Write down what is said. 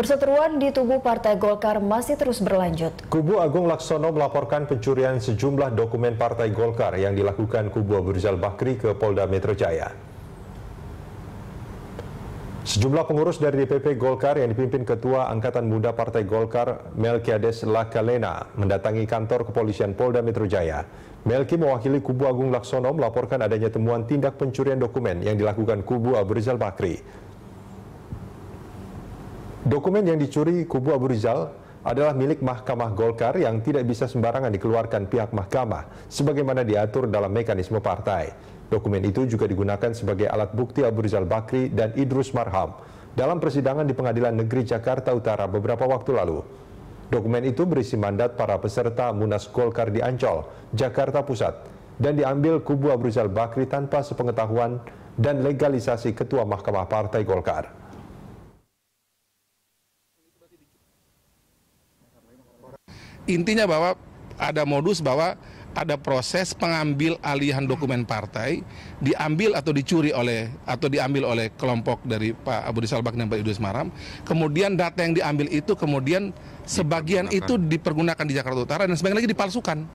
Perseteruan di tubuh Partai Golkar masih terus berlanjut. Kubu Agung Laksono melaporkan pencurian sejumlah dokumen Partai Golkar yang dilakukan kubu Abu Rizal Bakri ke Polda Metro Jaya. Sejumlah pengurus dari DPP Golkar yang dipimpin Ketua Angkatan Muda Partai Golkar Melkiades Lakalena mendatangi kantor kepolisian Polda Metro Jaya. Melki mewakili Kubu Agung Laksono melaporkan adanya temuan tindak pencurian dokumen yang dilakukan Kubu Abu Rizal Bakri. Dokumen yang dicuri kubu Abu Rizal adalah milik Mahkamah Golkar yang tidak bisa sembarangan dikeluarkan pihak mahkamah sebagaimana diatur dalam mekanisme partai. Dokumen itu juga digunakan sebagai alat bukti Abu Rizal Bakri dan Idrus Marham dalam persidangan di Pengadilan Negeri Jakarta Utara beberapa waktu lalu. Dokumen itu berisi mandat para peserta Munas Golkar di Ancol, Jakarta Pusat dan diambil kubu Abu Rizal Bakri tanpa sepengetahuan dan legalisasi Ketua Mahkamah Partai Golkar. Intinya bahwa ada modus bahwa ada proses pengambil alihan dokumen partai diambil atau dicuri oleh atau diambil oleh kelompok dari Pak Abu Rizal Bakri dan Pak Idrus Maram. Kemudian data yang diambil itu kemudian sebagian itu dipergunakan di Jakarta Utara dan sebagian lagi dipalsukan.